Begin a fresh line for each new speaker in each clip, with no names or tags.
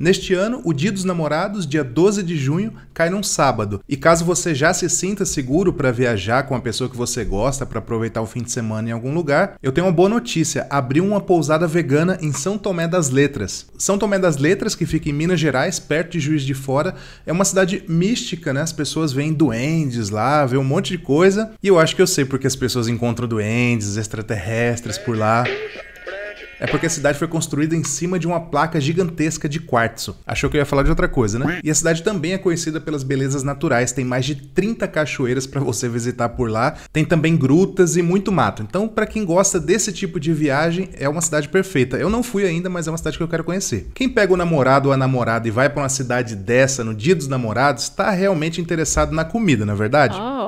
Neste ano, o Dia dos Namorados, dia 12 de junho, cai num sábado. E caso você já se sinta seguro para viajar com a pessoa que você gosta para aproveitar o fim de semana em algum lugar, eu tenho uma boa notícia. Abriu uma pousada vegana em São Tomé das Letras. São Tomé das Letras, que fica em Minas Gerais, perto de Juiz de Fora, é uma cidade mística, né? As pessoas veem duendes lá, vê um monte de coisa. E eu acho que eu sei porque as pessoas encontram duendes, extraterrestres por lá. É porque a cidade foi construída em cima de uma placa gigantesca de quartzo. Achou que eu ia falar de outra coisa, né? E a cidade também é conhecida pelas belezas naturais, tem mais de 30 cachoeiras para você visitar por lá, tem também grutas e muito mato. Então, para quem gosta desse tipo de viagem, é uma cidade perfeita. Eu não fui ainda, mas é uma cidade que eu quero conhecer. Quem pega o namorado ou a namorada e vai para uma cidade dessa no Dia dos Namorados, tá realmente interessado na comida, na é verdade? Oh.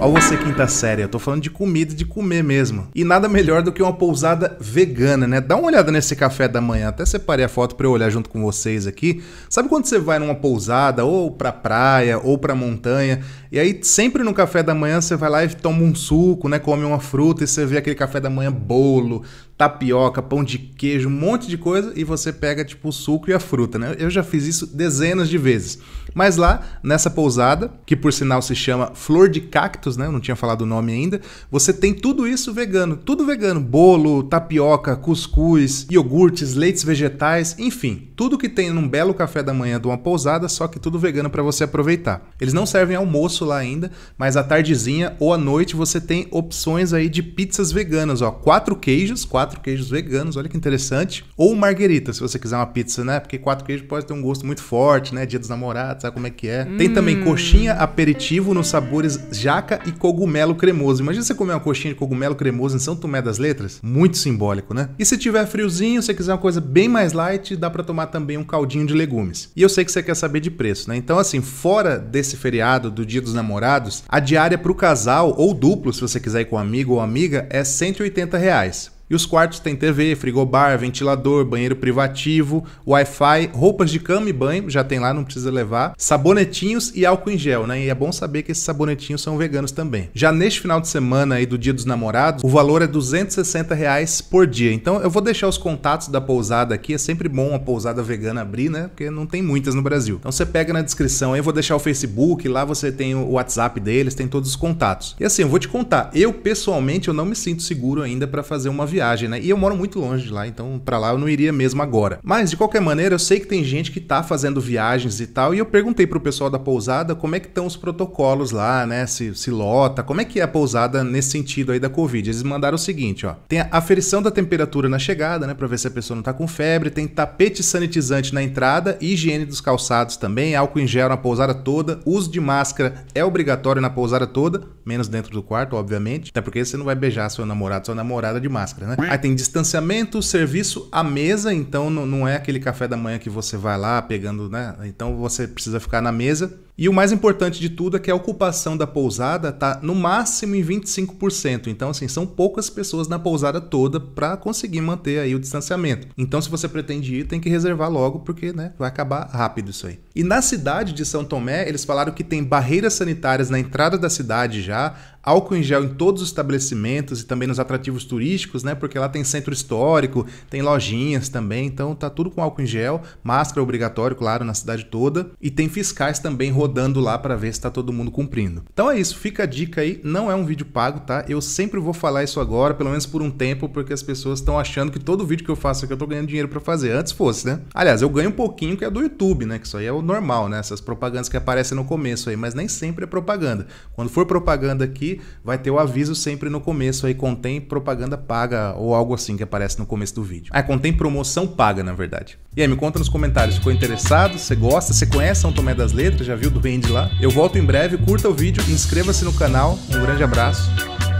Olha você quinta tá série, eu tô falando de comida, de comer mesmo. E nada melhor do que uma pousada vegana, né? Dá uma olhada nesse café da manhã, até separei a foto para eu olhar junto com vocês aqui. Sabe quando você vai numa pousada, ou pra praia, ou pra montanha, e aí sempre no café da manhã você vai lá e toma um suco, né? Come uma fruta e você vê aquele café da manhã bolo, tapioca, pão de queijo, um monte de coisa e você pega tipo o suco e a fruta, né? Eu já fiz isso dezenas de vezes. Mas lá nessa pousada, que por sinal se chama Flor de Cactus, né? Eu não tinha falado o nome ainda. Você tem tudo isso vegano, tudo vegano, bolo, tapioca, cuscuz, iogurtes, leites vegetais, enfim, tudo que tem num belo café da manhã de uma pousada, só que tudo vegano para você aproveitar. Eles não servem almoço lá ainda, mas à tardezinha ou à noite você tem opções aí de pizzas veganas, ó, quatro queijos, quatro quatro queijos veganos, olha que interessante. Ou margarita, se você quiser uma pizza, né? Porque quatro queijos pode ter um gosto muito forte, né? Dia dos namorados, sabe como é que é? Hum. Tem também hum. coxinha aperitivo nos sabores jaca e cogumelo cremoso. Imagina você comer uma coxinha de cogumelo cremoso em São Tomé das Letras? Muito simbólico, né? E se tiver friozinho, se quiser uma coisa bem mais light, dá para tomar também um caldinho de legumes. E eu sei que você quer saber de preço, né? Então, assim, fora desse feriado do Dia dos Namorados, a diária para o casal ou duplo, se você quiser ir com um amigo ou amiga, é 180 reais. E os quartos têm TV, frigobar, ventilador, banheiro privativo, Wi-Fi, roupas de cama e banho, já tem lá, não precisa levar, sabonetinhos e álcool em gel, né? E é bom saber que esses sabonetinhos são veganos também. Já neste final de semana aí do Dia dos Namorados, o valor é 260 reais por dia. Então eu vou deixar os contatos da pousada aqui, é sempre bom uma pousada vegana abrir, né? Porque não tem muitas no Brasil. Então você pega na descrição aí, eu vou deixar o Facebook, lá você tem o WhatsApp deles, tem todos os contatos. E assim, eu vou te contar, eu pessoalmente eu não me sinto seguro ainda para fazer uma viagem viagem, né? E eu moro muito longe de lá, então para lá eu não iria mesmo agora. Mas de qualquer maneira, eu sei que tem gente que tá fazendo viagens e tal, e eu perguntei pro pessoal da pousada como é que estão os protocolos lá, né? Se, se lota, como é que é a pousada nesse sentido aí da Covid. Eles mandaram o seguinte, ó. Tem a aferição da temperatura na chegada, né? Pra ver se a pessoa não tá com febre, tem tapete sanitizante na entrada, higiene dos calçados também, álcool em gel na pousada toda, uso de máscara é obrigatório na pousada toda, menos dentro do quarto, obviamente, até porque você não vai beijar seu namorado, sua namorada de máscara, né? né? Aí tem distanciamento, serviço à mesa, então não é aquele café da manhã que você vai lá pegando, né? Então você precisa ficar na mesa e o mais importante de tudo é que a ocupação da pousada está no máximo em 25%. Então, assim, são poucas pessoas na pousada toda para conseguir manter aí o distanciamento. Então, se você pretende ir, tem que reservar logo, porque né, vai acabar rápido isso aí. E na cidade de São Tomé, eles falaram que tem barreiras sanitárias na entrada da cidade já, álcool em gel em todos os estabelecimentos e também nos atrativos turísticos, né? Porque lá tem centro histórico, tem lojinhas também, então tá tudo com álcool em gel, máscara obrigatório, claro, na cidade toda. E tem fiscais também rodando rodando lá para ver se está todo mundo cumprindo. Então é isso, fica a dica aí, não é um vídeo pago, tá? Eu sempre vou falar isso agora, pelo menos por um tempo, porque as pessoas estão achando que todo vídeo que eu faço aqui eu tô ganhando dinheiro para fazer. Antes fosse, né? Aliás, eu ganho um pouquinho que é do YouTube, né? Que isso aí é o normal, né? Essas propagandas que aparecem no começo aí, mas nem sempre é propaganda. Quando for propaganda aqui, vai ter o aviso sempre no começo aí, contém propaganda paga ou algo assim que aparece no começo do vídeo. Ah, contém promoção paga, na verdade. E aí, me conta nos comentários, ficou interessado? Você gosta? Você conhece São Tomé das Letras? Já viu do Randy lá? Eu volto em breve, curta o vídeo, inscreva-se no canal. Um grande abraço.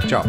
Tchau.